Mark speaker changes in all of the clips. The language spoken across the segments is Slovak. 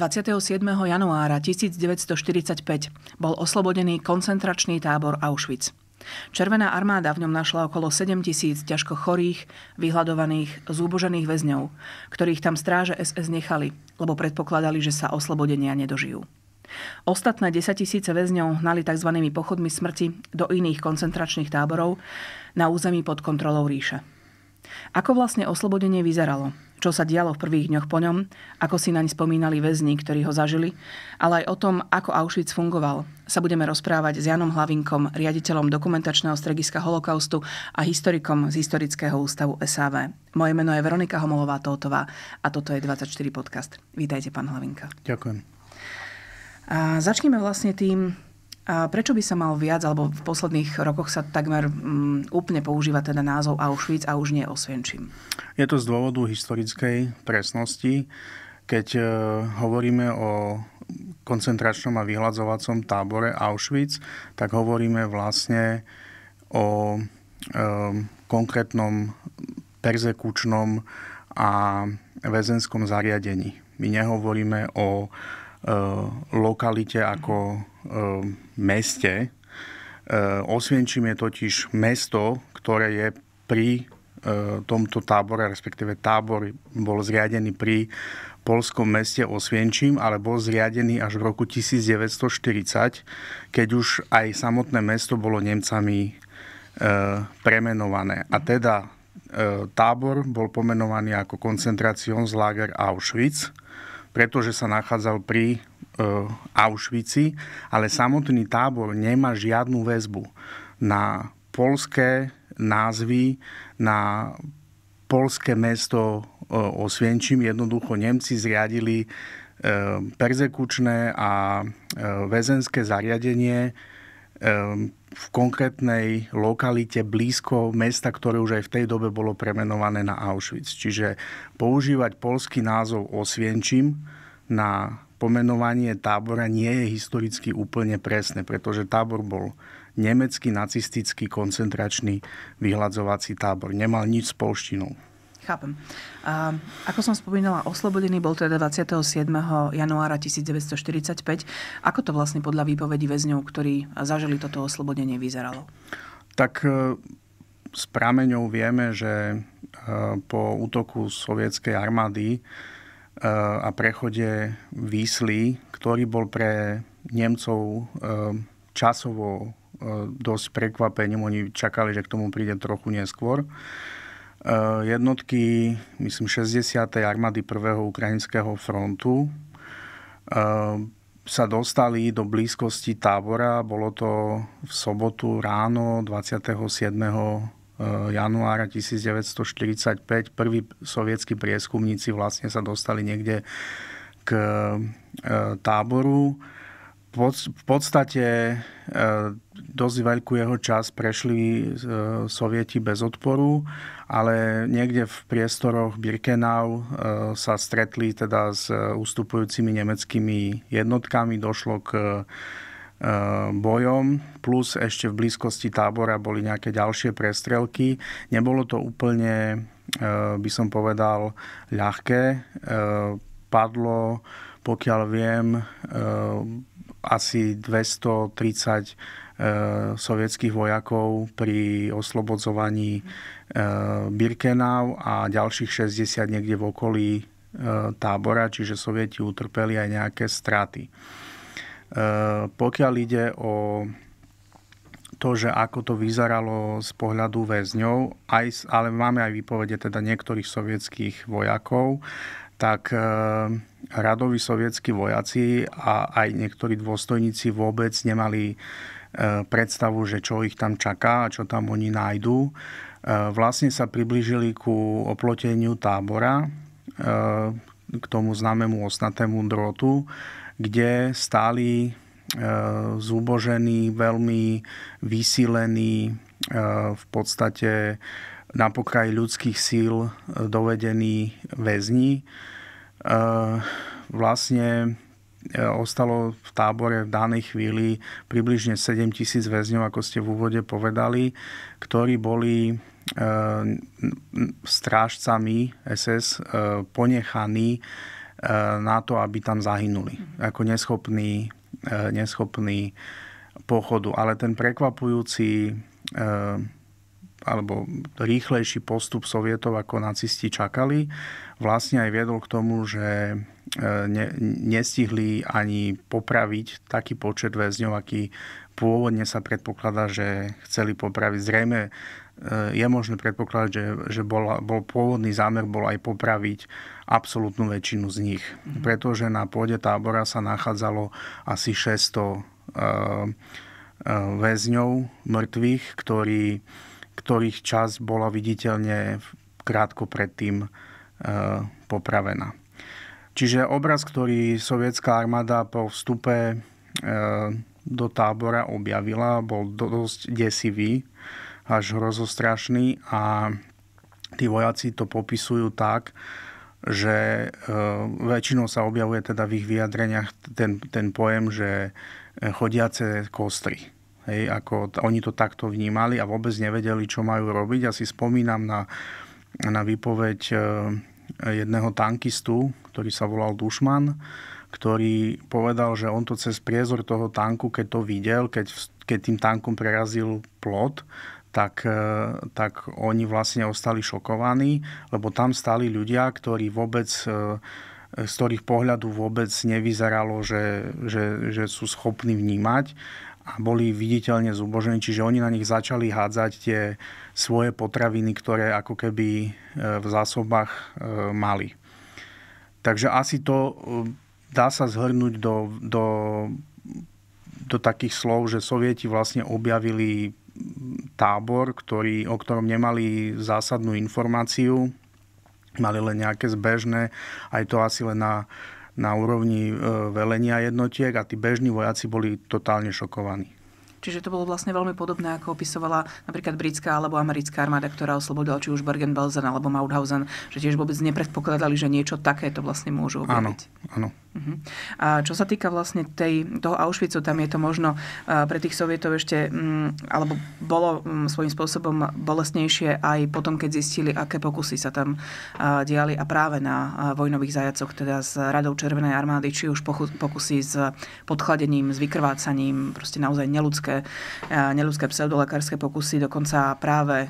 Speaker 1: 27. januára 1945 bol oslobodený koncentračný tábor Auschwitz. Červená armáda v ňom našla okolo 7 tisíc ťažko chorých, vyhľadovaných, zúbožených väzňov, ktorých tam stráže SS nechali, lebo predpokladali, že sa oslobodenia nedožijú. Ostatné 10 tisíce väzňov hnali tzv. pochodmi smrti do iných koncentračných táborov na území pod kontrolou ríše. Ako vlastne oslobodenie vyzeralo? Čo sa dialo v prvých dňoch po ňom? Ako si naň spomínali väzni, ktorí ho zažili? Ale aj o tom, ako Auschwitz fungoval, sa budeme rozprávať s Janom Hlavinkom, riaditeľom dokumentačného strediska holokaustu a historikom z Historického ústavu SAV. Moje meno je Veronika homolová toltová a toto je 24 podcast. Vítajte, pán Hlavinka. Ďakujem. A začneme vlastne tým, a prečo by sa mal viac, alebo v posledných rokoch sa takmer um, úplne používa teda názov Auschwitz a už nie Osvienčím? Je to
Speaker 2: z dôvodu historickej presnosti. Keď uh, hovoríme o koncentračnom a vyhľadzovacom tábore Auschwitz, tak hovoríme vlastne o um, konkrétnom perzekučnom a väzenskom zariadení. My nehovoríme o e, lokalite ako meste. E, Osvienčím je totiž mesto, ktoré je pri e, tomto tábore, respektíve tábor bol zriadený pri polskom meste Osvienčím, ale bol zriadený až v roku 1940, keď už aj samotné mesto bolo Nemcami e, premenované. A teda e, tábor bol pomenovaný ako koncentracion Auschwitz, pretože sa nachádzal pri E, Auschwitzi, ale samotný tábor nemá žiadnu väzbu na polské názvy, na polské mesto e, Osvienčim. Jednoducho Nemci zriadili e, perzekučné a väzenské zariadenie v konkrétnej lokalite blízko mesta, ktoré už aj v tej dobe bolo premenované na Auschwitz. Čiže používať polský názov Osvienčim na pomenovanie tábora nie je historicky úplne presné, pretože tábor bol nemecký nacistický koncentračný vyhľadzovací tábor. Nemal nič s polštinou.
Speaker 1: Chápem. A, ako som spomínala, oslobodený bol teda 27. januára 1945. Ako to vlastne podľa výpovedí väzňov, ktorí zažili toto oslobodenie, vyzeralo?
Speaker 2: Tak e, s prameňou vieme, že e, po útoku sovietskej armády a prechode Výsly, ktorý bol pre Nemcov eh, časovo eh, dosť prekvapením. Oni čakali, že k tomu príde trochu neskôr. Eh, jednotky, myslím, 60. armády 1. ukrajinského frontu sa dostali do blízkosti tábora. Bolo to v sobotu ráno 27. Eh, januára 1945 prví sovietskí prieskumníci vlastne sa dostali niekde k eh, táboru. V podstate eh, dosť veľkú jeho čas prešli sovieti bez odporu, ale niekde v priestoroch Birkenau sa stretli teda s ústupujúcimi nemeckými jednotkami, došlo k bojom, plus ešte v blízkosti tábora boli nejaké ďalšie prestrelky. Nebolo to úplne, e, by som povedal, ľahké. E, padlo, pokiaľ viem, e, asi 230 sovietských vojakov pri oslobodzovaní Birkenau a ďalších 60 niekde v okolí tábora, čiže sovieti utrpeli aj nejaké straty. Eh, pokiaľ ide o to, že ako to vyzeralo z pohľadu väzňov, aj, ale máme aj výpovede teda niektorých sovietských vojakov, tak eh, radoví sovietskí vojaci a aj niektorí dôstojníci vôbec nemali eh, predstavu, že čo ich tam čaká a čo tam oni nájdú. Vlastne sa priblížili ku oploteniu tábora, k tomu známemu osnatému drotu, kde stáli e, zúbožení, veľmi vysílení, e, v podstate na pokraji ľudských síl e, dovedení väzni. Vlastne ostalo v tábore v danej chvíli približne 7 tisíc väzňov, ako ste v úvode povedali, ktorí boli strážcami SS ponechaní Eh, na to, aby tam zahynuli. Mhm. Ako neschopný, eh, neschopný pochodu. Ale ten prekvapujúci eh, alebo rýchlejší postup sovietov, ako nacisti čakali, vlastne aj viedol k tomu, že ne, nestihli ani popraviť taký počet väzňov, aký pôvodne sa predpokladá, že chceli popraviť. Zrejme Eh, je možné predpokladať, že, že bol, bol pôvodný zámer bol aj popraviť absolútnu väčšinu z nich. Mhm. Pretože na pôde tábora sa nachádzalo asi 600 eh, eh, väzňov mŕtvych, ktorý, ktorých čas bola viditeľne krátko predtým popravená. Čiže obraz, ktorý sovietská armáda po vstupe do tábora objavila, bol dosť desivý až hrozostrašný a tí vojaci to popisujú tak, že e, väčšinou sa objavuje teda v ich vyjadreniach ten, ten pojem, že e, chodiace kostry. Hej, ako oni to takto vnímali a vôbec nevedeli, čo majú robiť. Ja si spomínam na, na výpoveď e, jedného tankistu, ktorý sa volal Dušman, ktorý povedal, že on to cez priezor toho tanku, keď to videl, keď, keď tým tankom prerazil plot, tak, e, tak oni vlastne ostali šokovaní, lebo tam stáli ľudia, ktorí vôbec e, z ktorých pohľadu vôbec nevyzeralo, že, že, že sú schopní vnímať a boli viditeľne zubožení, čiže oni na nich začali hádzať tie svoje potraviny, ktoré ako keby e, v zásobách mali. Takže asi to dá sa zhrnúť do, do, do takých slov, že sovieti vlastne objavili tábor, ktorý, o ktorom nemali zásadnú informáciu, mali len nejaké zbežné, aj to asi len na, na úrovni e, velenia jednotiek a tí bežní vojaci boli totálne šokovaní.
Speaker 1: Čiže to bolo vlastne veľmi podobné, ako opisovala napríklad britská alebo americká armáda, ktorá oslobodila či už Bergen-Belsen alebo Mauthausen, že tiež vôbec nepredpokladali, že niečo takéto vlastne môžu objaviť. Áno, áno. Mhm. A čo sa týka vlastne tej, toho Auschwitzu, tam je to možno pre tých sovietov ešte, mm, alebo bolo mm, svojím spôsobom bolestnejšie aj potom, keď zistili, aké pokusy sa tam diali a práve na vojnových zajacoch, teda s Radou Červenej armády, či už pokusy s podchladením, s vykrvácaním, proste naozaj neludské, neludské pseudolekárske pokusy, dokonca práve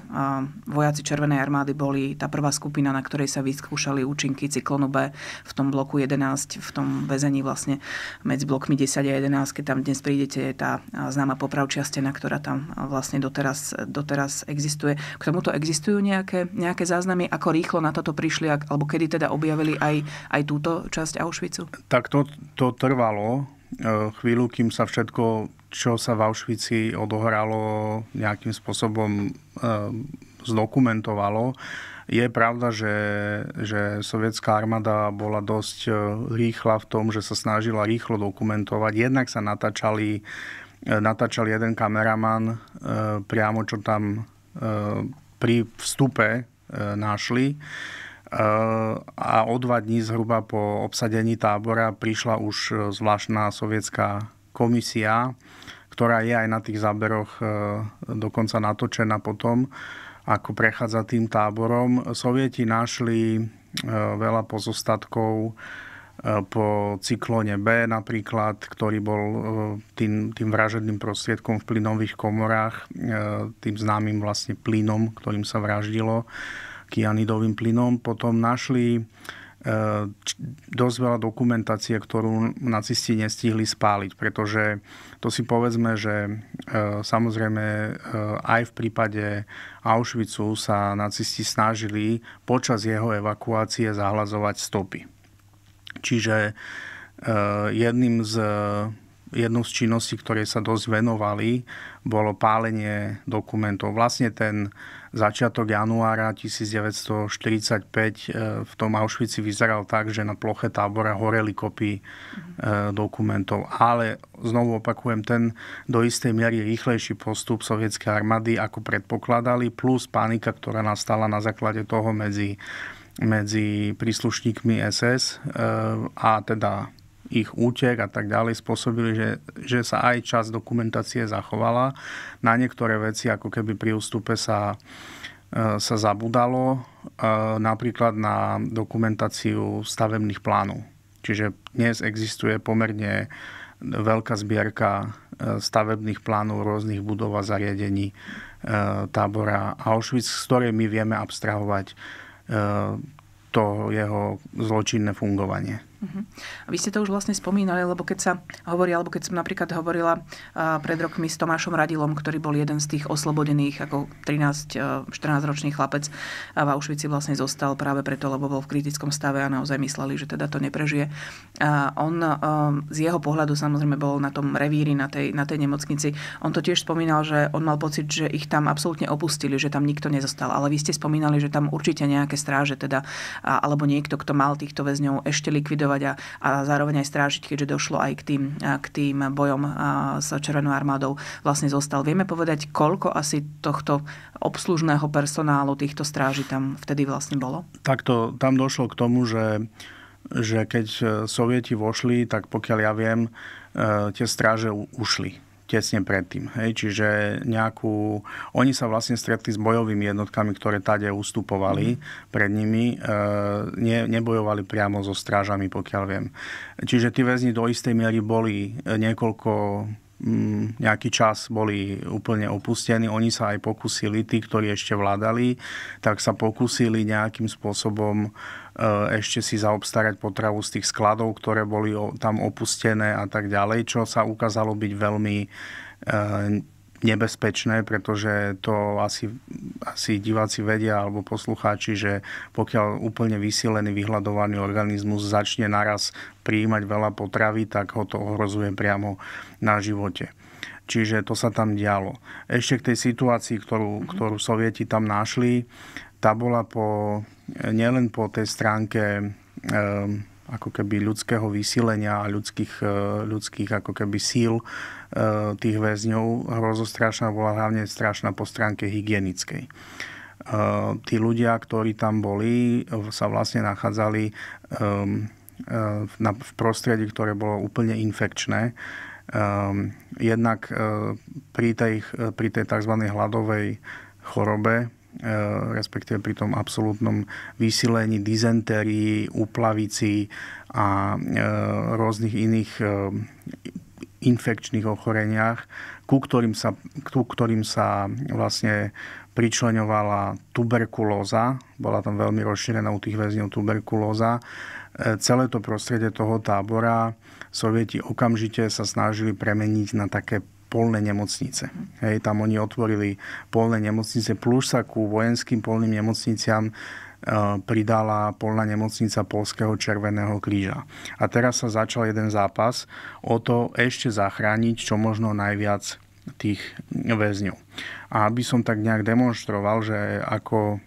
Speaker 1: vojaci Červenej armády boli tá prvá skupina, na ktorej sa vyskúšali účinky cyklonu B v tom bloku 11, v tom tom väzení vlastne medzi blokmi 10 a 11, keď tam dnes prídete, je tá známa popravčia stena, ktorá tam vlastne doteraz, doteraz existuje. K tomuto existujú nejaké, nejaké záznamy, ako rýchlo na toto prišli, alebo kedy teda objavili aj, aj túto časť Auschwitzu?
Speaker 2: Tak to, to trvalo e, chvíľu, kým sa všetko, čo sa v Auschwitzi odohralo, nejakým spôsobom e, zdokumentovalo je pravda, že, že sovietská armáda bola dosť e, rýchla v tom, že sa snažila rýchlo dokumentovať. Jednak sa natáčali, e, natáčal jeden kameraman e, priamo, čo tam pri vstupe našli a o dva dní zhruba po obsadení tábora prišla už zvláštna sovietská komisia, ktorá je aj na tých záberoch dokonca natočená potom ako prechádza tým táborom. Sovieti našli e, veľa pozostatkov e, po cyklone B napríklad, ktorý bol e, tým, tým vražedným prostriedkom v plynových komorách, tým známym vlastne plynom, ktorým sa vraždilo, kianidovým plynom. Potom našli dosť veľa dokumentácie, ktorú nacisti nestihli spáliť, pretože to si povedzme, že e, samozrejme e, aj v prípade Auschwitzu sa nacisti snažili počas jeho evakuácie zahlazovať stopy. Čiže e, jedným z jednou z činností, ktoré sa dosť venovali, bolo pálenie dokumentov. Vlastne ten začiatok januára 1945 e, v tom Auschwitzi vyzeral tak, že na ploche tábora horeli kopy e, dokumentov. Ale znovu opakujem, ten do istej miery rýchlejší postup sovietskej armády, ako predpokladali, plus panika, ktorá nastala na základe toho medzi medzi príslušníkmi SS e, a teda ich útek a tak ďalej spôsobili, že, že sa aj čas dokumentácie zachovala. Na niektoré veci, ako keby pri ústupe sa, e, sa zabudalo, e, napríklad na dokumentáciu stavebných plánov. Čiže dnes existuje pomerne veľká zbierka e, stavebných plánov rôznych budov a zariadení tábora Auschwitz, z ktorej my vieme abstrahovať to jeho zločinné fungovanie.
Speaker 1: Uh-huh. A vy ste to už vlastne spomínali, lebo keď sa hovorí, alebo keď som napríklad hovorila uh, pred rokmi s Tomášom Radilom, ktorý bol jeden z tých oslobodených ako 13-14-ročný e, chlapec a v Auschwitz vlastne zostal práve preto, lebo bol v kritickom stave a naozaj mysleli, že teda to neprežije. A on e, z jeho pohľadu samozrejme bol na tom revíri, na tej, na tej nemocnici. On to tiež spomínal, že on mal pocit, že ich tam absolútne opustili, že tam nikto nezostal. Ale vy ste spomínali, že tam určite nejaké stráže teda, a, alebo niekto, kto mal týchto väzňov ešte likvidovať likvidovať a, a zároveň aj strážiť, keďže došlo aj k tým, k tým bojom s Červenou armádou vlastne zostal. Vieme povedať, koľko asi tohto obslužného personálu týchto stráží tam vtedy vlastne bolo?
Speaker 2: Takto, tam došlo k tomu, že že keď e, sovieti vošli, tak pokiaľ ja viem, e, tie stráže ušli tesne predtým. Hej? Čiže nejakú... Oni sa vlastne stretli s bojovými jednotkami, ktoré tade ustupovali mm. pred nimi. E, ne, nebojovali priamo so strážami, pokiaľ viem. Čiže tí väzni do istej miery boli niekoľko Mm, nejaký čas boli úplne opustení. Oni sa aj pokusili, tí, ktorí ešte vládali, tak sa pokusili nejakým spôsobom e, ešte si zaobstarať potravu z tých skladov, ktoré boli tam opustené a tak ďalej, čo sa ukázalo byť veľmi e, nebezpečné, pretože to asi, asi diváci vedia alebo poslucháči, že pokiaľ úplne vysilený, vyhľadovaný organizmus začne naraz prijímať veľa potravy, tak ho to ohrozuje priamo na živote. Čiže to sa tam dialo. Ešte k tej situácii, ktorú, mhm. ktorú sovieti tam našli, tá bola po, nielen po tej stránke... Ehm, ako keby ľudského vysilenia a ľudských, e, ľudských ako keby síl e, tých väzňov hrozostrašná bola hlavne strašná po stránke hygienickej e, tí ľudia, ktorí tam boli, sa vlastne nachádzali ehm, v prostredí, ktoré bolo úplne infekčné. Ehm, jednak pri tej, pri tej tzv. hladovej chorobe Eh, respektíve pri tom absolútnom vysilení, dizenterii, úplavici a eh, rôznych iných eh, infekčných ochoreniach, ku ktorým sa, ku ktorým sa vlastne pričleňovala tuberkulóza. Bola tam veľmi rozšírená u tých väzňov tuberkulóza. Celé to prostredie toho tábora sovieti okamžite sa snažili premeniť na také polné nemocnice. Hej, tam oni otvorili polné nemocnice, plus sa ku vojenským polným nemocniciam e, pridala polná nemocnica Polského Červeného kríža. A teraz sa začal jeden zápas o to ešte zachrániť čo možno najviac tých väzňov. A aby som tak nejak demonstroval, že ako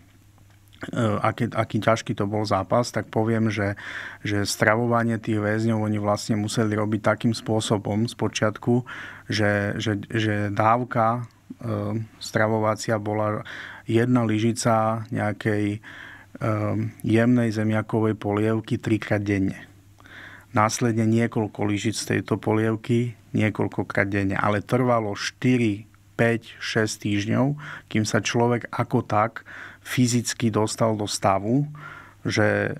Speaker 2: E, aký, aký ťažký to bol zápas, tak poviem, že, že stravovanie tých väzňov oni vlastne museli robiť takým spôsobom z počiatku, že, že, že dávka e, stravovacia bola jedna lyžica nejakej e, jemnej zemiakovej polievky trikrát denne. Následne niekoľko lyžic z tejto polievky niekoľkokrát denne, ale trvalo 4, 5, 6 týždňov, kým sa človek ako tak fyzicky dostal do stavu, že,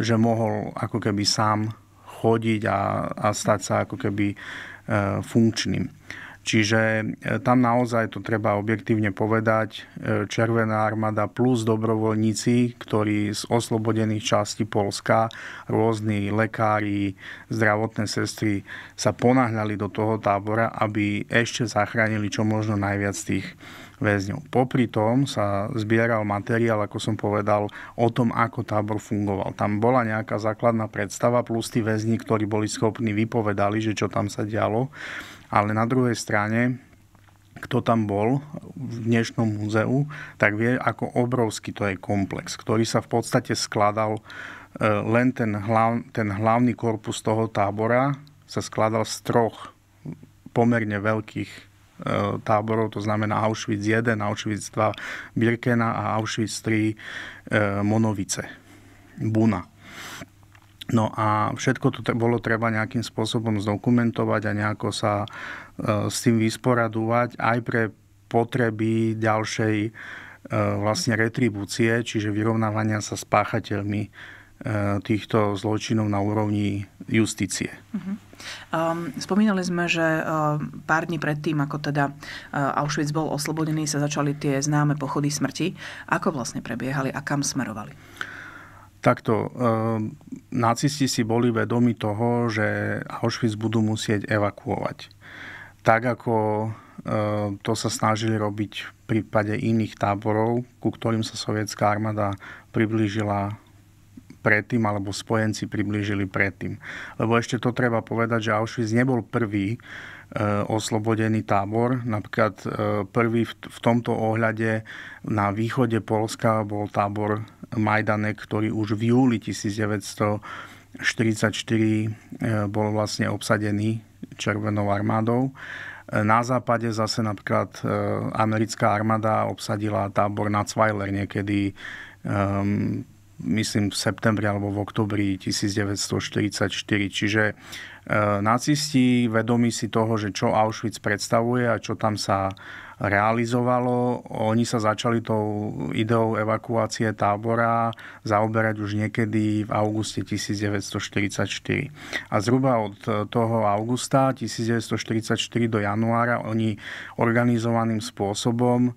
Speaker 2: že mohol ako keby sám chodiť a, a stať sa ako keby e, funkčným. Čiže e, tam naozaj to treba objektívne povedať. E, Červená armáda plus dobrovoľníci, ktorí z oslobodených častí Polska, rôzni lekári, zdravotné sestry sa ponáhľali do toho tábora, aby ešte zachránili čo možno najviac tých väzňov. Popri tom sa zbieral materiál, ako som povedal, o tom, ako tábor fungoval. Tam bola nejaká základná predstava, plus tí väzni, ktorí boli schopní, vypovedali, že čo tam sa dialo ale na druhej strane kto tam bol v dnešnom múzeu, tak vie, ako obrovský to je komplex, ktorý sa v podstate skladal e, len ten, hlav, ten hlavný korpus toho tábora sa skladal z troch pomerne veľkých e, táborov, to znamená Auschwitz 1, Auschwitz 2 Birkena a Auschwitz 3 e, Monovice, Buna. No a všetko to bolo treba nejakým spôsobom zdokumentovať a nejako sa e, s tým vysporadovať aj pre potreby ďalšej e, vlastne retribúcie, čiže vyrovnávania sa s páchateľmi e, týchto zločinov na úrovni justície.
Speaker 1: Um, spomínali sme, že um, pár dní predtým, ako teda uh, Auschwitz bol oslobodený, sa začali tie známe pochody smrti. Ako vlastne prebiehali a kam smerovali? Uh, Takto,
Speaker 2: eh, nacisti si boli vedomi toho, že Auschwitz budú musieť evakuovať. Tak ako eh, to sa snažili robiť v prípade iných táborov, ku ktorým sa sovietská armáda priblížila predtým, alebo spojenci priblížili predtým. Lebo ešte to treba povedať, že Auschwitz nebol prvý, E, oslobodený tábor. Napríklad e, prvý v tomto ohľade na východe Polska bol tábor Majdanek, ktorý už v júli 1944 e, bol vlastne obsadený Červenou armádou. Na západe zase napríklad americká armáda obsadila tábor na Cvajler niekedy um, myslím v septembri alebo v oktobri 1944. Čiže E, nacisti, vedomí si toho, že čo Auschwitz predstavuje a čo tam sa realizovalo. Oni sa začali tou ideou evakuácie tábora zaoberať už niekedy v auguste 1944. A zhruba od e, toho augusta 1944 do januára oni organizovaným spôsobom e,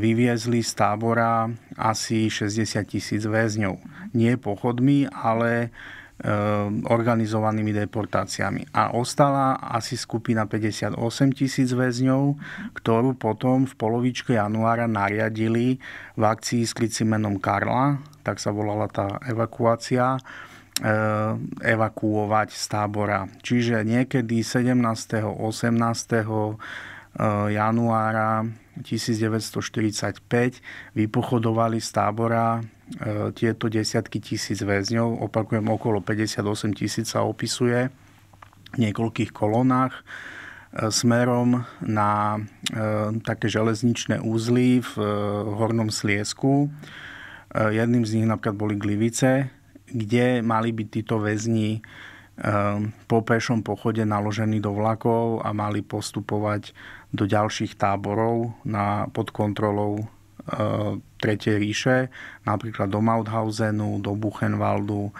Speaker 2: vyviezli z tábora asi 60 tisíc väzňov. Nie pochodmi, ale Eh, organizovanými deportáciami. A ostala asi skupina 58 tisíc väzňov, ktorú potom v polovičke januára nariadili v akcii s menom Karla, tak sa volala tá evakuácia, eh, evakuovať z tábora. Čiže niekedy 17. 18. Eh, januára 1945 vypochodovali z tábora E, tieto desiatky tisíc väzňov, opakujem, okolo 58 tisíc sa opisuje v niekoľkých kolónach e, smerom na e, také železničné úzly v Hornom Sliesku. Jedným z nich napríklad boli Glivice, kde mali byť títo väzni po pešom pochode naložení do vlakov a mali postupovať do ďalších táborov na, pod kontrolou E, Tretej ríše, napríklad do Mauthausenu, do Buchenwaldu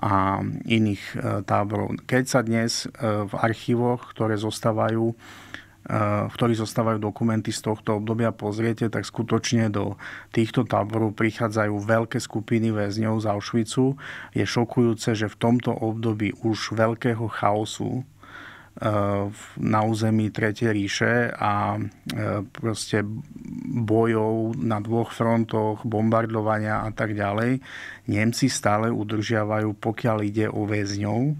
Speaker 2: a iných e, táborov. Keď sa dnes e, v archívoch, ktoré zostávajú v ktorých zostávajú dokumenty z tohto obdobia, pozriete, tak skutočne do týchto táborov prichádzajú veľké skupiny väzňov z Auschwitzu. Je šokujúce, že v tomto období už veľkého chaosu na území Tretej ríše a e, proste bojov na dvoch frontoch, bombardovania a tak ďalej, Nemci stále udržiavajú, pokiaľ ide o väzňov, e,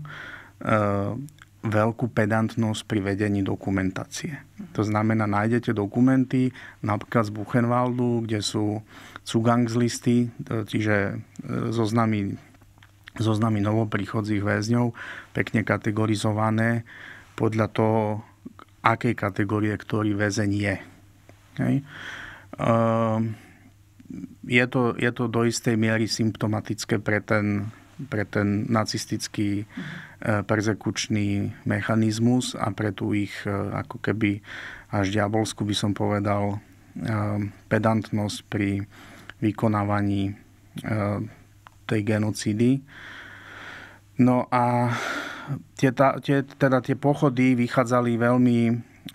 Speaker 2: veľkú pedantnosť pri vedení dokumentácie. To znamená, nájdete dokumenty napríklad z Buchenwaldu, kde sú Zugangslisty, e, čiže zoznamy, zoznamy novoprichodzích väzňov, pekne kategorizované podľa toho, akej kategórie ktorý väzeň je. Hej. Ehm, je, to, je to do istej miery symptomatické pre ten, pre ten nacistický mhm. eh, persekučný mechanizmus a pre tú ich eh, ako keby až diabolsku by som povedal ehm, pedantnosť pri vykonávaní eh, tej genocídy. No a tie, tá, tie, teda tie pochody vychádzali veľmi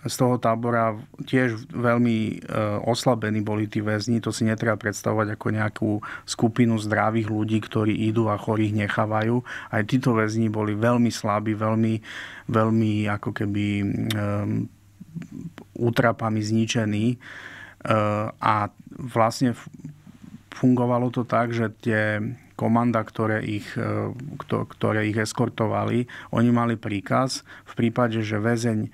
Speaker 2: z toho tábora tiež veľmi e, oslabení boli tí väzni. To si netreba predstavovať ako nejakú skupinu zdravých ľudí, ktorí idú a chorých nechávajú. Aj títo väzni boli veľmi slabí, veľmi, veľmi ako keby e, útrapami zničení. E, a vlastne fungovalo to tak, že tie komanda, ktoré ich, e, ktoré ich eskortovali, oni mali príkaz v prípade, že väzeň e,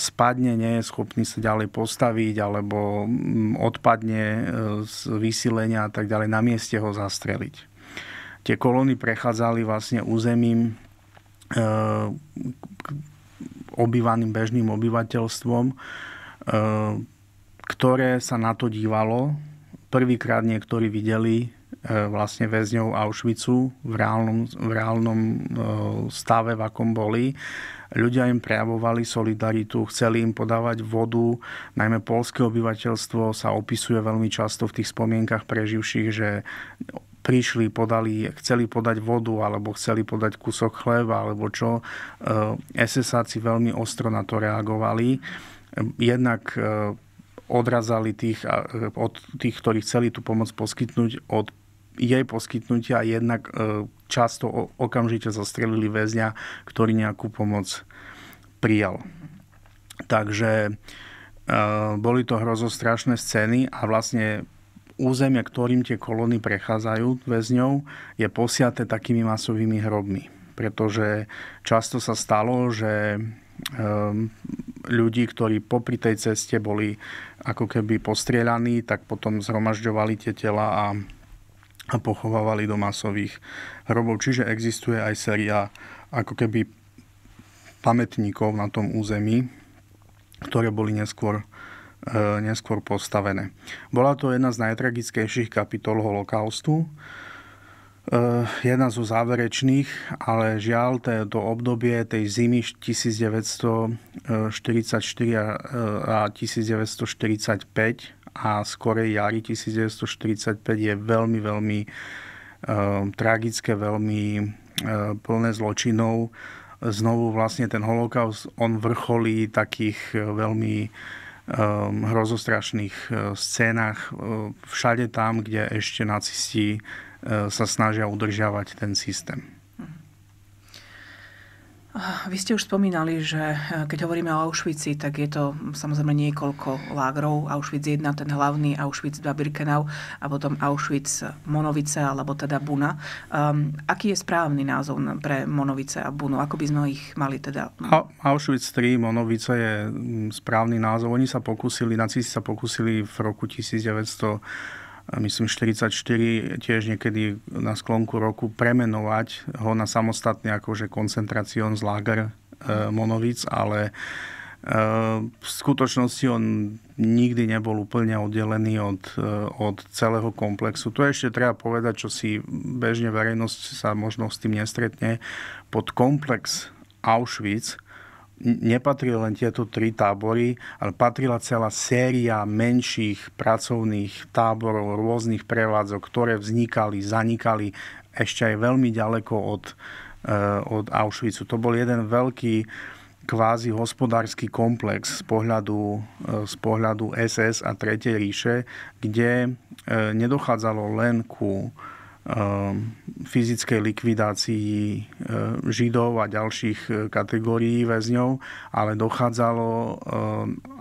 Speaker 2: spadne, nie je schopný sa ďalej postaviť alebo mm, odpadne e, z vysilenia a tak ďalej, na mieste ho zastreliť. Tie kolóny prechádzali vlastne územím obývaným bežným obyvateľstvom, ktoré sa na to dívalo. Prvýkrát niektorí videli E, vlastne väzňov Auschwitzu v reálnom, v reálnom e, stave, v akom boli. Ľudia im prejavovali solidaritu, chceli im podávať vodu, najmä polské obyvateľstvo sa opisuje veľmi často v tých spomienkach preživších, že prišli, podali, chceli podať vodu alebo chceli podať kúsok chleba alebo čo. E, SSáci veľmi ostro na to reagovali. Jednak odrazali tých, od tých, ktorí chceli tú pomoc poskytnúť od jej poskytnutia jednak e, často okamžite zastrelili väzňa, ktorý nejakú pomoc prijal. Takže e, boli to hrozostrašné scény a vlastne územie, ktorým tie kolóny prechádzajú väzňou, je posiaté takými masovými hrobmi. Pretože často sa stalo, že e, ľudí, ktorí popri tej ceste boli ako keby postrieľaní, tak potom zhromažďovali tie tela a a pochovávali do masových hrobov. Čiže existuje aj séria ako keby pamätníkov na tom území, ktoré boli neskôr, e, neskôr postavené. Bola to jedna z najtragickejších kapitol holokaustu, Eh, jedna zo záverečných, ale žiaľ to obdobie tej zimy 1944 a 1945 eh, a skorej jari 1945 je veľmi, veľmi eh, tragické, veľmi plné zločinov. Znovu vlastne ten holokaust, on vrcholí takých veľmi hrozostrašných scénach všade tam, kde ešte nacisti Eh, sa snažia udržiavať ten systém.
Speaker 1: Vy ste už spomínali, že eh, keď hovoríme o Auschwitzi, tak je to samozrejme niekoľko lágrov. Auschwitz 1, ten hlavný, Auschwitz 2, Birkenau a potom Auschwitz Monovice alebo teda Buna. Um, aký je správny názov pre Monovice a Bunu? Ako by sme ich mali teda...
Speaker 2: A, Auschwitz 3, Monovice je mm, správny názov. Oni sa pokusili, nacisti sa pokusili v roku 1900 myslím 44, tiež niekedy na sklonku roku premenovať ho na samostatný akože Lager e, Monovic, ale e, v skutočnosti on nikdy nebol úplne oddelený od, e, od celého komplexu. To ešte treba povedať, čo si bežne verejnosť sa možno s tým nestretne. Pod komplex Auschwitz nepatrili len tieto tri tábory, ale patrila celá séria menších pracovných táborov, rôznych prevádzok, ktoré vznikali, zanikali ešte aj veľmi ďaleko od, eh, od Auschwitzu. To bol jeden veľký kvázi hospodársky komplex z pohľadu, eh, z pohľadu SS a Tretej ríše, kde eh, nedochádzalo len ku Ehm, fyzickej likvidácii ehm, židov a ďalších ehm, kategórií väzňov, ale dochádzalo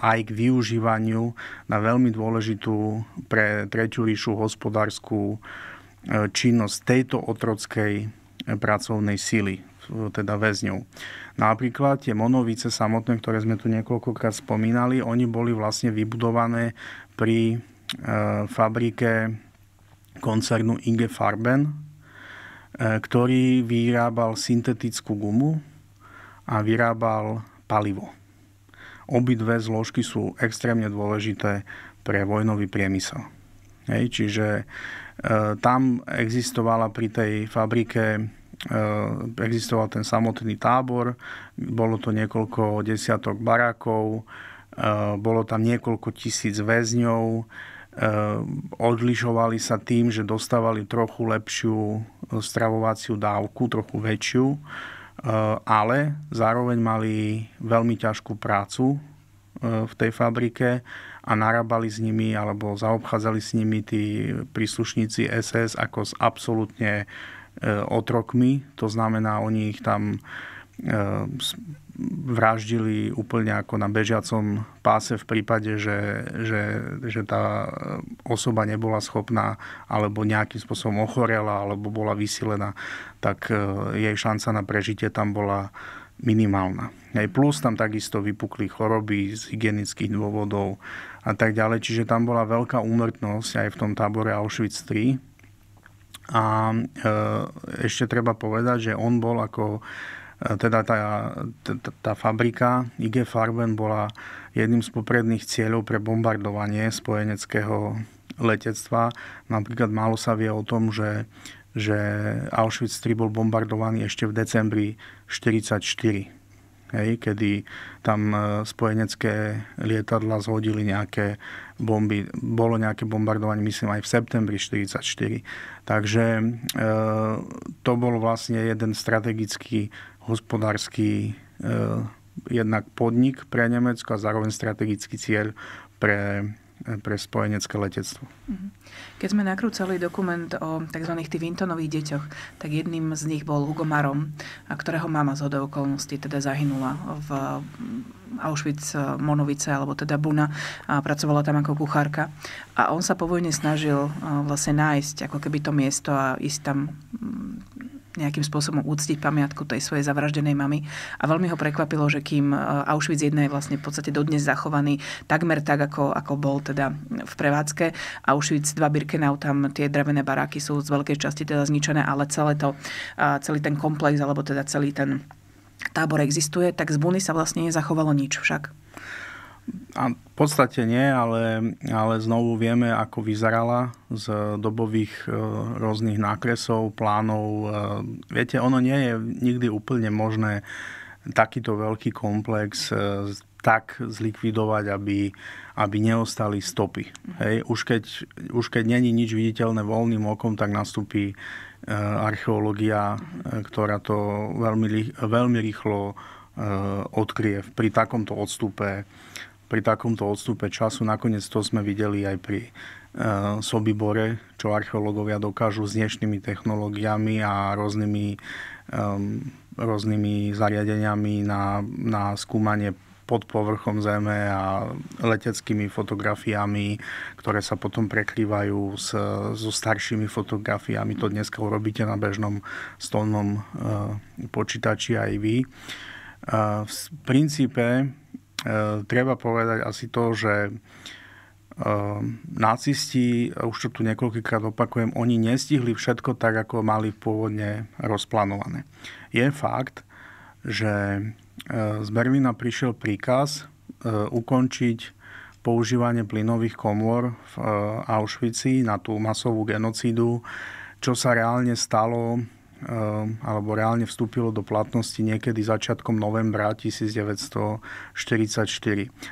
Speaker 2: aj k využívaniu na veľmi dôležitú pre Tretiu ríšu hospodárskú činnosť tejto otrockej pracovnej sily, teda väzňov. Napríklad tie monovice samotné, ktoré sme tu niekoľkokrát spomínali, oni boli vlastne vybudované pri fabrike koncernu IG Farben, e, ktorý vyrábal syntetickú gumu a vyrábal palivo. Obidve zložky sú extrémne dôležité pre vojnový priemysel. Hej, čiže e, tam existovala pri tej fabrike e, existoval ten samotný tábor, bolo to niekoľko desiatok barákov, e, bolo tam niekoľko tisíc väzňov, Ehm, odlišovali sa tým, že dostávali trochu lepšiu e, stravovaciu dávku, trochu väčšiu, e, ale zároveň mali veľmi ťažkú prácu e, v tej fabrike a narábali s nimi alebo zaobchádzali s nimi tí príslušníci SS ako s absolútne otrokmi. To znamená, oni ich tam vraždili úplne ako na bežiacom páse v prípade, že, že, že tá osoba nebola schopná alebo nejakým spôsobom ochorela alebo bola vysilená, tak e, jej šanca na prežitie tam bola minimálna. Aj plus tam takisto vypukli choroby z hygienických dôvodov a tak ďalej. Čiže tam bola veľká úmrtnosť aj v tom tábore Auschwitz 3. A e, ešte treba povedať, že on bol ako E, teda tá, tá, tá fabrika IG Farben bola jedným z popredných cieľov pre bombardovanie spojeneckého letectva. Napríklad málo sa vie o tom, že, že Auschwitz III bol bombardovaný ešte v decembri 1944. Hej, kedy tam e, spojenecké lietadla zhodili nejaké bomby. Bolo nejaké bombardovanie, myslím, aj v septembri 1944. Takže e, to bol vlastne jeden strategický hospodársky e, jednak podnik pre Nemecko a zároveň strategický cieľ pre e, pre spojenecké letectvo.
Speaker 1: Mhm. Keď sme nakrúcali dokument o tzv. Vintonových deťoch, tak jedným z nich bol Hugo Marom, a ktorého mama z hodou okolností teda zahynula v Auschwitz, Monovice alebo teda Buna a pracovala tam ako kuchárka. A on sa po vojne snažil e, vlastne nájsť ako keby to miesto a ísť tam nejakým spôsobom úctiť pamiatku tej svojej zavraždenej mamy. A veľmi ho prekvapilo, že kým e, Auschwitz 1 je vlastne v podstate dodnes zachovaný takmer tak, ako, ako bol teda v prevádzke. Auschwitz 2 Birkenau, tam tie drevené baráky sú z veľkej časti teda zničené, ale celé to, e, celý ten komplex, alebo teda celý ten tábor existuje, tak z Buny sa vlastne nezachovalo nič však.
Speaker 2: A v podstate nie, ale, ale znovu vieme, ako vyzerala z dobových e, rôznych nákresov, plánov. E, viete, ono nie je nikdy úplne možné takýto veľký komplex e, tak zlikvidovať, aby, aby neostali stopy. Hej? Už keď, už keď není nič viditeľné voľným okom, tak nastúpi archeológia, ktorá to veľmi, veľmi rýchlo odkrie pri takomto odstupe pri takomto odstupe času. Nakoniec to sme videli aj pri e, Sobibore, čo archeológovia dokážu s dnešnými technológiami a rôznymi, um, rôznymi zariadeniami na, na skúmanie pod povrchom Zeme a leteckými fotografiami, ktoré sa potom prekrývajú s, so staršími fotografiami. To dnes urobíte na bežnom stolnom uh, počítači aj vy. Uh, v princípe E, treba povedať asi to, že e, nacisti, už to tu niekoľkokrát opakujem, oni nestihli všetko tak, ako mali pôvodne rozplánované. Je fakt, že e, z Berlína prišiel príkaz ukončiť používanie plynových komôr v Auschwitzi na tú masovú genocídu, čo sa reálne stalo Ehm, alebo reálne vstúpilo do platnosti niekedy začiatkom novembra 1944.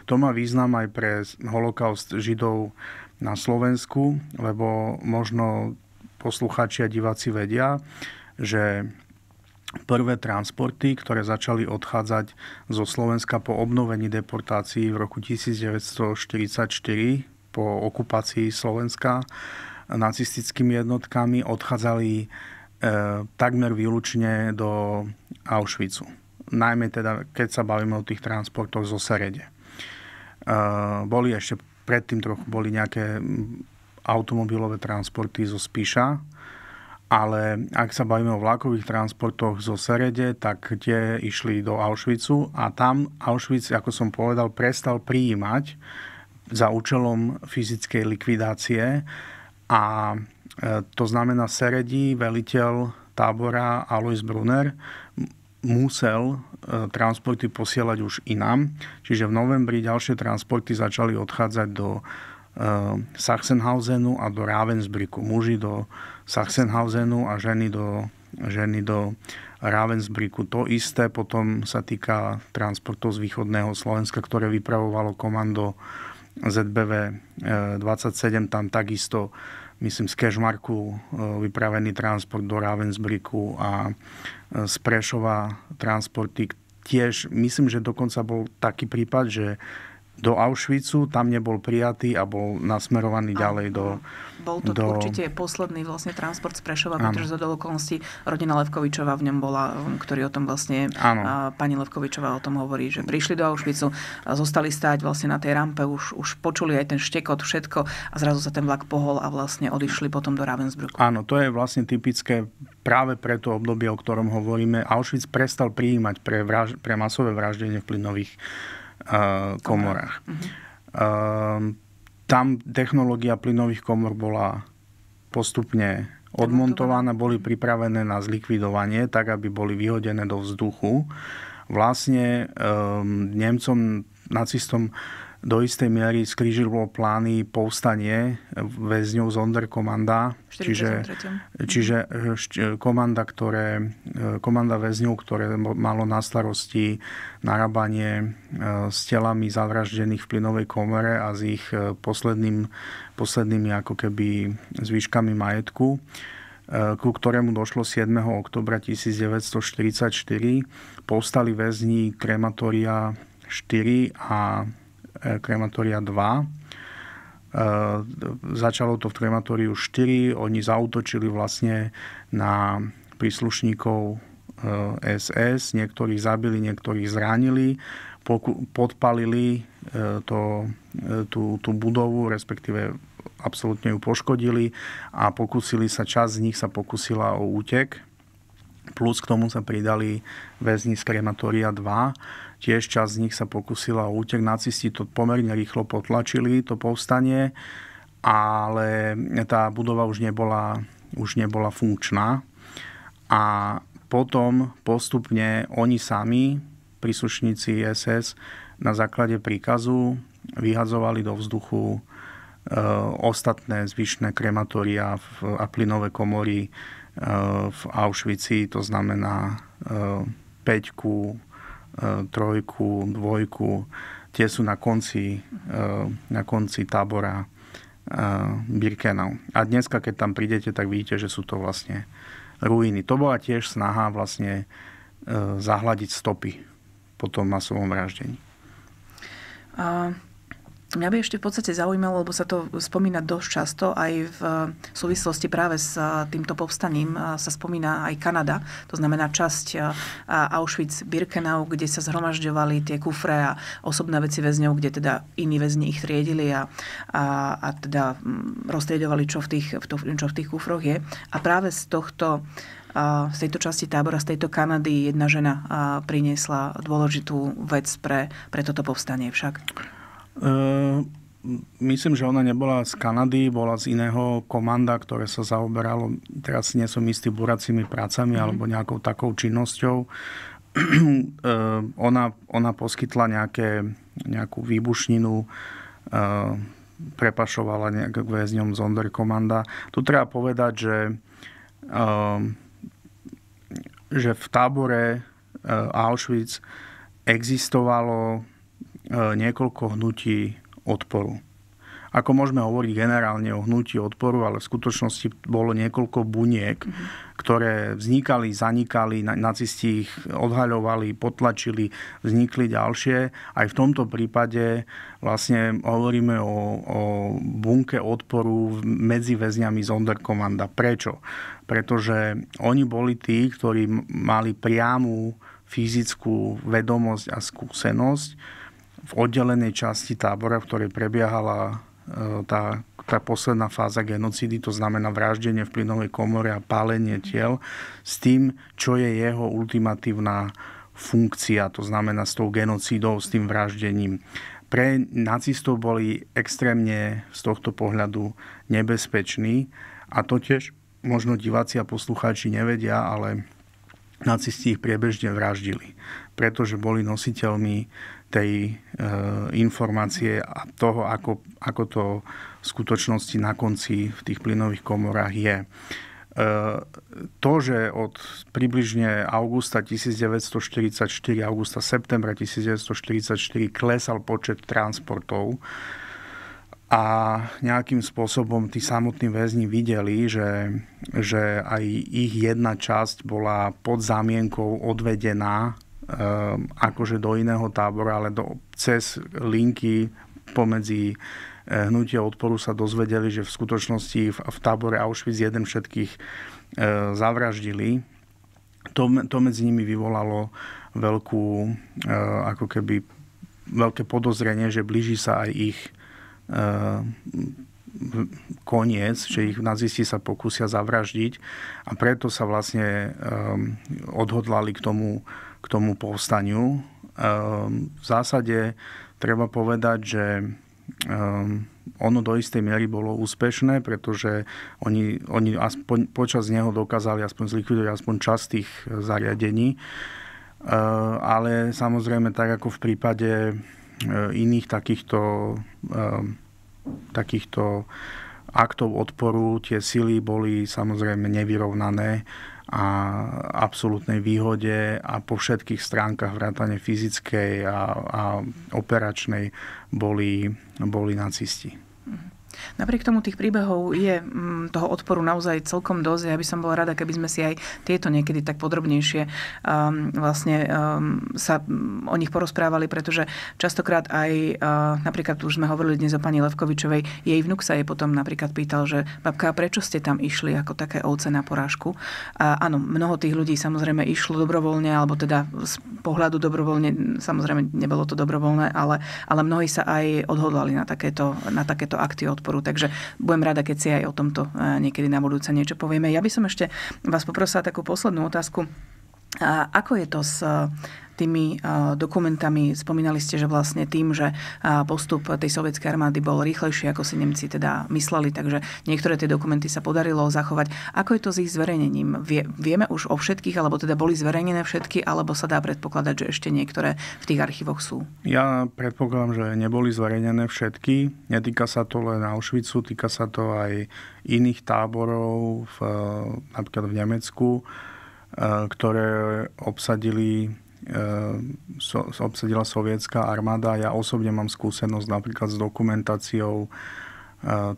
Speaker 2: To má význam aj pre holokaust židov na Slovensku, lebo možno posluchači a diváci vedia, že prvé transporty, ktoré začali odchádzať zo Slovenska po obnovení deportácií v roku 1944 po okupácii Slovenska nacistickými jednotkami, odchádzali E, takmer výlučne do Auschwitzu. Najmä teda, keď sa bavíme o tých transportoch zo Serede. E, boli ešte predtým trochu boli nejaké automobilové transporty zo Spíša, ale ak sa bavíme o vlakových transportoch zo Serede, tak tie išli do Auschwitzu a tam Auschwitz, ako som povedal, prestal prijímať za účelom fyzickej likvidácie a E, to znamená, Seredi, veliteľ tábora Alois Brunner musel e, transporty posielať už inám. Čiže v novembri ďalšie transporty začali odchádzať do e, Sachsenhausenu a do Ravensbrücku. Muži do Sachsenhausenu a ženy do, ženy do Ravensbrücku. To isté potom sa týka transportov z východného Slovenska, ktoré vypravovalo komando ZBV 27. Tam takisto myslím, z Kešmarku e, vypravený transport do Ravensbriku a e, z Prešova transporty tiež, myslím, že dokonca bol taký prípad, že do Auschwitzu, tam nebol prijatý a bol nasmerovaný áno, ďalej do... Bol to do... určite
Speaker 1: posledný vlastne transport z Prešova, áno. pretože za okolností rodina Levkovičová v ňom bola, um, ktorý o tom vlastne, A pani Levkovičová o tom hovorí, že prišli do Auschwitzu, zostali stáť vlastne na tej rampe, už, už počuli aj ten štekot, všetko a zrazu sa ten vlak pohol a vlastne odišli potom do Ravensbrücku.
Speaker 2: Áno, to je vlastne typické práve pre to obdobie, o ktorom hovoríme. Auschwitz prestal prijímať pre, vraž- pre masové vraždenie v plynových komorách. uh Tam technológia plynových komor bola postupne odmontované, boli mhm. pripravené na zlikvidovanie, tak aby boli vyhodené do vzduchu. Vlastne um, Nemcom, nacistom do istej miery skrížilo plány povstanie väzňov z Onderkomanda, čiže, mhm. čiže komanda, ktoré, e, komanda väzňov, ktoré malo na starosti narábanie e, s telami zavraždených v plynovej komore a s ich e, posledným, poslednými ako keby zvyškami majetku ku ktorému došlo 7. oktobra 1944. Povstali väzni krematória 4 a krematória 2. E, začalo to v krematóriu 4, oni zautočili vlastne na príslušníkov SS, e, niektorých zabili, niektorých zranili, podpalili e, to, tú, tú budovu, respektíve absolútne ju poškodili a pokúsili sa, čas, z nich sa pokúsila o útek. Plus k tomu sa pridali väzni z krematória 2 Tiež časť z nich sa pokusila o útek. Nacisti to pomerne rýchlo potlačili, to povstanie, ale tá budova už nebola, už nebola funkčná. A potom postupne oni sami, príslušníci SS, na základe príkazu vyhazovali do vzduchu e, ostatné zvyšné krematória a plynové komory e, v Auschwitz, to znamená e, Peťku, trojku, dvojku, tie sú na konci, e, na konci tábora e, Birkenau. A dneska, keď tam prídete, tak vidíte, že sú to vlastne ruiny. To bola tiež snaha vlastne e, zahľadiť stopy po tom masovom vraždení.
Speaker 1: Mňa by ešte v podstate zaujímalo, lebo sa to spomína dosť často, aj v súvislosti práve s eh, týmto povstaním eh, sa spomína aj Kanada, to znamená časť eh, Auschwitz-Birkenau, kde sa zhromažďovali tie kufre a osobné veci väzňov, kde teda iní väzni ich triedili a, a, a teda mm, roztriedovali, čo v, tých, v to, čo v tých kufroch je. A práve z tohto z tejto časti tábora, z tejto Kanady jedna žena priniesla dôležitú vec pre, pre toto povstanie však.
Speaker 2: Ehm, myslím, že ona nebola z Kanady, bola z iného komanda, ktoré sa zaoberalo, teraz nie som istý, buracími prácami mm alebo nejakou takou činnosťou. Ehm, ona, ona poskytla nejaké, nejakú výbušninu, ehm, prepašovala nejak väzňom komanda. Tu treba povedať, že, že v tábore Auschwitz existovalo E, niekoľko hnutí odporu. Ako môžeme hovoriť generálne o hnutí odporu, ale v skutočnosti bolo niekoľko buniek, mhm. ktoré vznikali, zanikali, nacisti ich odhaľovali, potlačili, vznikli ďalšie. Aj v tomto prípade vlastne hovoríme o, o bunke odporu medzi väzňami z Onderkomanda. Prečo? Pretože oni boli tí, ktorí mali priamu fyzickú vedomosť a skúsenosť v oddelenej časti tábora, v ktorej prebiehala e, tá, tá posledná fáza genocídy, to znamená vraždenie v plynovej komore a pálenie tiel, s tým, čo je jeho ultimatívna funkcia, to znamená s tou genocídou, s tým vraždením pre nacistov boli extrémne z tohto pohľadu nebezpeční a to tiež možno diváci a poslucháči nevedia, ale nacisti ich priebežne vraždili, pretože boli nositeľmi tej e, informácie a toho, ako, ako to v skutočnosti na konci v tých plynových komorách je. E, to, že od približne augusta 1944, augusta, septembra 1944 klesal počet transportov a nejakým spôsobom tí samotní väzni videli, že, že aj ich jedna časť bola pod zámienkou odvedená Ehm, akože do iného tábora, ale do, cez linky pomedzi eh, hnutie odporu sa dozvedeli, že v skutočnosti v, v tábore Auschwitz jeden všetkých e, zavraždili. To, to medzi nimi vyvolalo veľkú, e, ako keby, veľké podozrenie, že blíži sa aj ich e, koniec, že ich nazisti sa pokúsia zavraždiť a preto sa vlastne ehm, odhodlali k tomu k tomu povstaniu. Ehm, v zásade treba povedať, že ehm, ono do istej miery bolo úspešné, pretože oni, oni aspoň, počas neho dokázali aspoň zlikvidovať aspoň časť tých eh, zariadení. Eh, ale samozrejme, tak ako v prípade eh, iných takýchto, ehm, takýchto aktov odporu, tie sily boli samozrejme nevyrovnané a absolútnej výhode a po všetkých stránkach vrátane fyzickej a, a operačnej boli, boli nacisti.
Speaker 1: Napriek tomu tých príbehov je mm, toho odporu naozaj celkom dosť. Ja by som bola rada, keby sme si aj tieto niekedy tak podrobnejšie um, vlastne um, sa mm, o nich porozprávali, pretože častokrát aj uh, napríklad už sme hovorili dnes o pani Levkovičovej, jej vnuk sa jej potom napríklad pýtal, že babka, prečo ste tam išli ako také ovce na porážku? A áno, mnoho tých ľudí samozrejme išlo dobrovoľne, alebo teda z pohľadu dobrovoľne, samozrejme nebolo to dobrovoľné, ale, ale mnohí sa aj odhodlali na takéto, na takéto akty odporu podporu. Takže budem rada, keď si aj o tomto e, niekedy na budúce niečo povieme. Ja by som ešte vás poprosila takú poslednú otázku. A ako je to s e, tými e, dokumentami. Spomínali ste, že vlastne tým, že e, postup tej sovietskej armády bol rýchlejší, ako si Nemci teda mysleli, takže niektoré tie dokumenty sa podarilo zachovať. Ako je to s ich zverejnením? Vie, vieme už o všetkých, alebo teda boli zverejnené všetky, alebo sa dá predpokladať, že ešte niektoré v tých archívoch sú?
Speaker 2: Ja predpokladám, že neboli zverejnené všetky. Netýka sa to len na Auschwitzu, týka sa to aj iných táborov, v, napríklad v Nemecku E, ktoré obsadili e, so, obsadila sovietská armáda. Ja osobne mám skúsenosť napríklad s dokumentáciou e,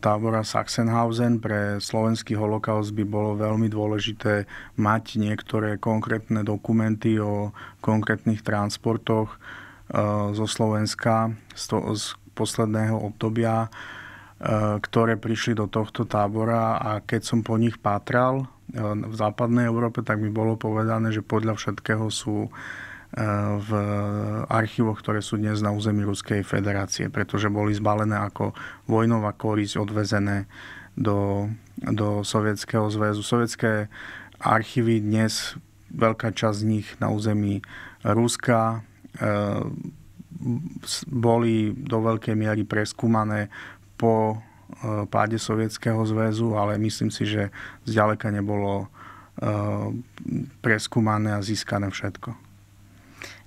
Speaker 2: tábora Sachsenhausen. Pre slovenský holokaust by bolo veľmi dôležité mať niektoré konkrétne dokumenty o konkrétnych transportoch zo Slovenska z, to, z posledného obdobia, ktoré prišli do tohto tábora a keď som po nich pátral, v západnej Európe, tak mi bolo povedané, že podľa všetkého sú e, v archívoch, ktoré sú dnes na území Ruskej federácie, pretože boli zbalené ako vojnová korisť odvezené do, do Sovietskeho zväzu. Sovietské archívy dnes, veľká časť z nich na území Ruska, e, boli do veľkej miery preskúmané po Eh, páde Sovietskeho zväzu, ale myslím si, že zďaleka nebolo eh, preskúmané a získané všetko.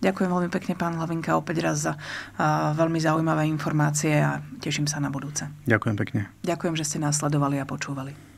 Speaker 1: Ďakujem veľmi pekne, pán Hlavinka, opäť raz za eh, veľmi zaujímavé informácie a teším sa na budúce. Ďakujem pekne. Ďakujem, že ste nás sledovali a počúvali.